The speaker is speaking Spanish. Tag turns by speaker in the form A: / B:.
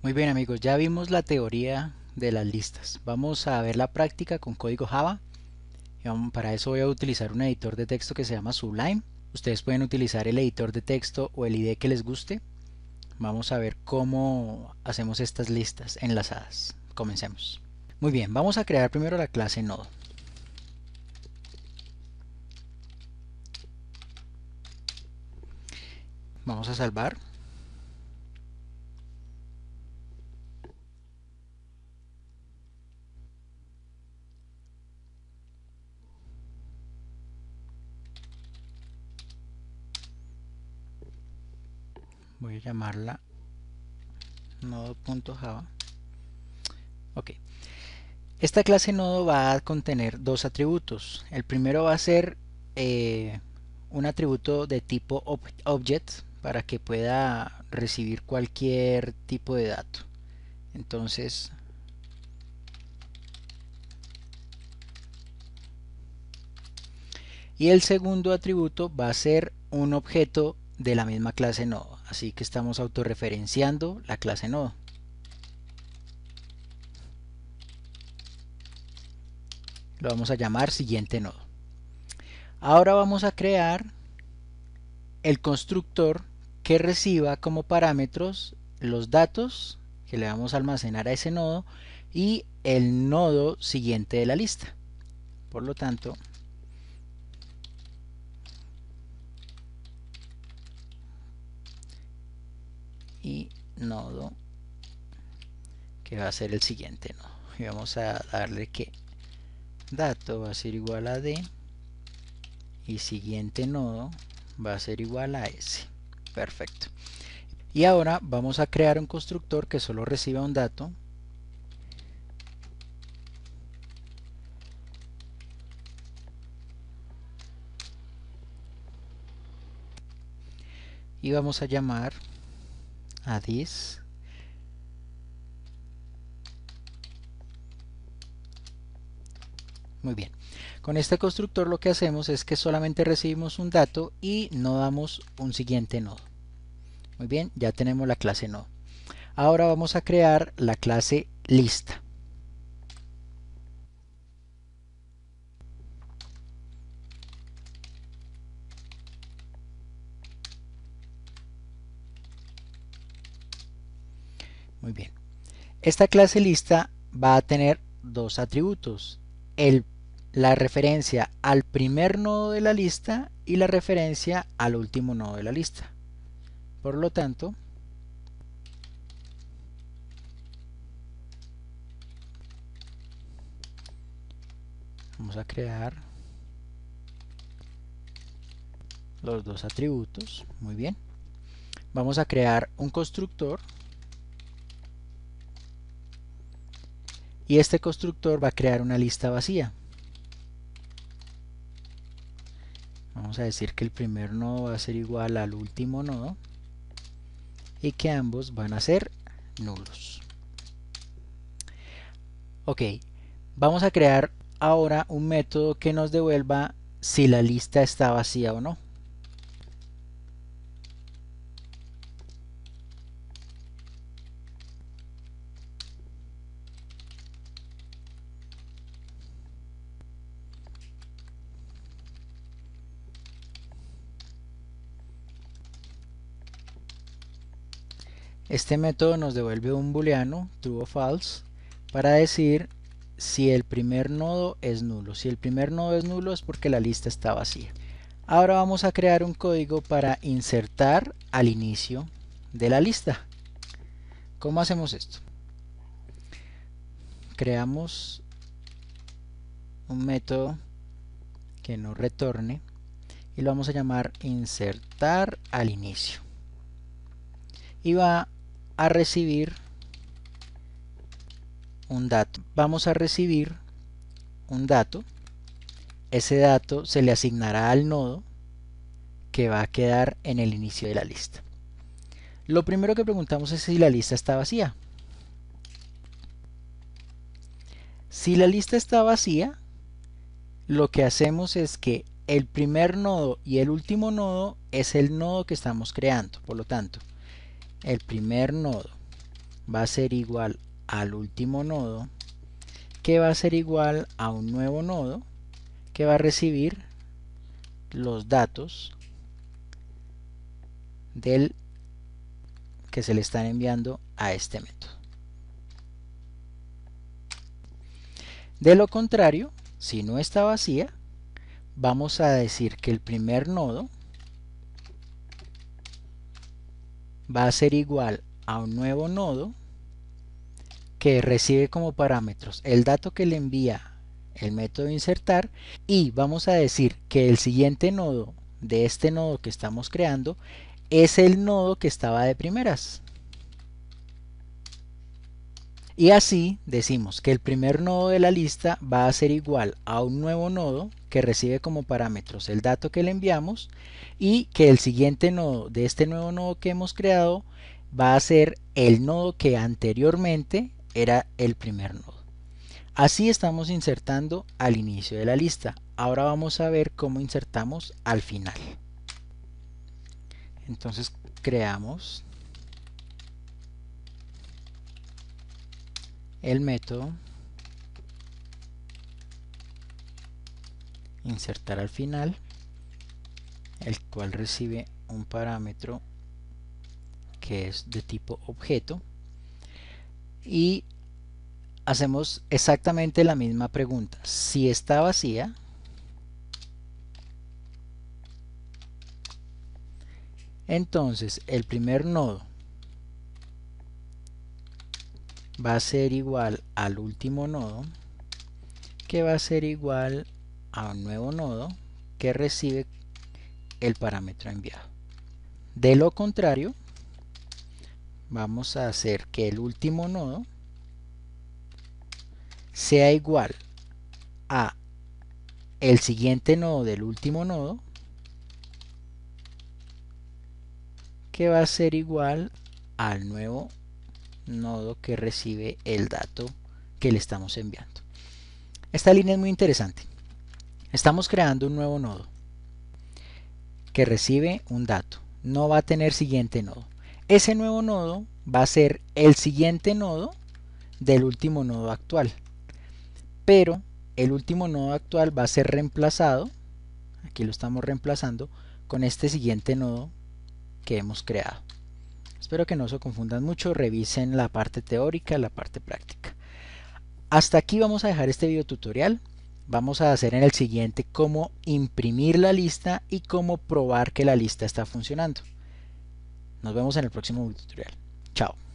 A: Muy bien amigos, ya vimos la teoría de las listas. Vamos a ver la práctica con código Java. para eso voy a utilizar un editor de texto que se llama Sublime. Ustedes pueden utilizar el editor de texto o el ID que les guste. Vamos a ver cómo hacemos estas listas enlazadas. Comencemos. Muy bien, vamos a crear primero la clase nodo. Vamos a salvar. voy a llamarla nodo.java ok esta clase nodo va a contener dos atributos el primero va a ser eh, un atributo de tipo object para que pueda recibir cualquier tipo de dato entonces y el segundo atributo va a ser un objeto de la misma clase nodo. Así que estamos autorreferenciando la clase nodo. Lo vamos a llamar siguiente nodo. Ahora vamos a crear el constructor que reciba como parámetros los datos que le vamos a almacenar a ese nodo y el nodo siguiente de la lista. Por lo tanto, y nodo que va a ser el siguiente nodo y vamos a darle que dato va a ser igual a d y siguiente nodo va a ser igual a s perfecto y ahora vamos a crear un constructor que solo reciba un dato y vamos a llamar a Muy bien. Con este constructor lo que hacemos es que solamente recibimos un dato y no damos un siguiente nodo. Muy bien, ya tenemos la clase nodo. Ahora vamos a crear la clase lista. Muy bien. Esta clase lista va a tener dos atributos. El, la referencia al primer nodo de la lista y la referencia al último nodo de la lista. Por lo tanto, vamos a crear los dos atributos. Muy bien. Vamos a crear un constructor y este constructor va a crear una lista vacía. Vamos a decir que el primer nodo va a ser igual al último nodo y que ambos van a ser nulos. Ok, vamos a crear ahora un método que nos devuelva si la lista está vacía o no. Este método nos devuelve un booleano, true o false, para decir si el primer nodo es nulo. Si el primer nodo es nulo es porque la lista está vacía. Ahora vamos a crear un código para insertar al inicio de la lista. ¿Cómo hacemos esto? Creamos un método que nos retorne y lo vamos a llamar insertar al inicio. Y va a recibir un dato. Vamos a recibir un dato. Ese dato se le asignará al nodo que va a quedar en el inicio de la lista. Lo primero que preguntamos es si la lista está vacía. Si la lista está vacía, lo que hacemos es que el primer nodo y el último nodo es el nodo que estamos creando. Por lo tanto, el primer nodo va a ser igual al último nodo que va a ser igual a un nuevo nodo que va a recibir los datos del que se le están enviando a este método. De lo contrario, si no está vacía, vamos a decir que el primer nodo va a ser igual a un nuevo nodo que recibe como parámetros el dato que le envía el método insertar y vamos a decir que el siguiente nodo de este nodo que estamos creando es el nodo que estaba de primeras y así decimos que el primer nodo de la lista va a ser igual a un nuevo nodo que recibe como parámetros el dato que le enviamos y que el siguiente nodo de este nuevo nodo que hemos creado va a ser el nodo que anteriormente era el primer nodo. Así estamos insertando al inicio de la lista. Ahora vamos a ver cómo insertamos al final. Entonces creamos el método insertar al final el cual recibe un parámetro que es de tipo objeto y hacemos exactamente la misma pregunta si está vacía entonces el primer nodo va a ser igual al último nodo que va a ser igual a un nuevo nodo que recibe el parámetro enviado. De lo contrario, vamos a hacer que el último nodo sea igual a el siguiente nodo del último nodo que va a ser igual al nuevo nodo que recibe el dato que le estamos enviando. Esta línea es muy interesante. Estamos creando un nuevo nodo que recibe un dato. No va a tener siguiente nodo. Ese nuevo nodo va a ser el siguiente nodo del último nodo actual. Pero el último nodo actual va a ser reemplazado, aquí lo estamos reemplazando, con este siguiente nodo que hemos creado. Espero que no se confundan mucho, revisen la parte teórica, la parte práctica. Hasta aquí vamos a dejar este video tutorial. Vamos a hacer en el siguiente cómo imprimir la lista y cómo probar que la lista está funcionando. Nos vemos en el próximo tutorial. Chao.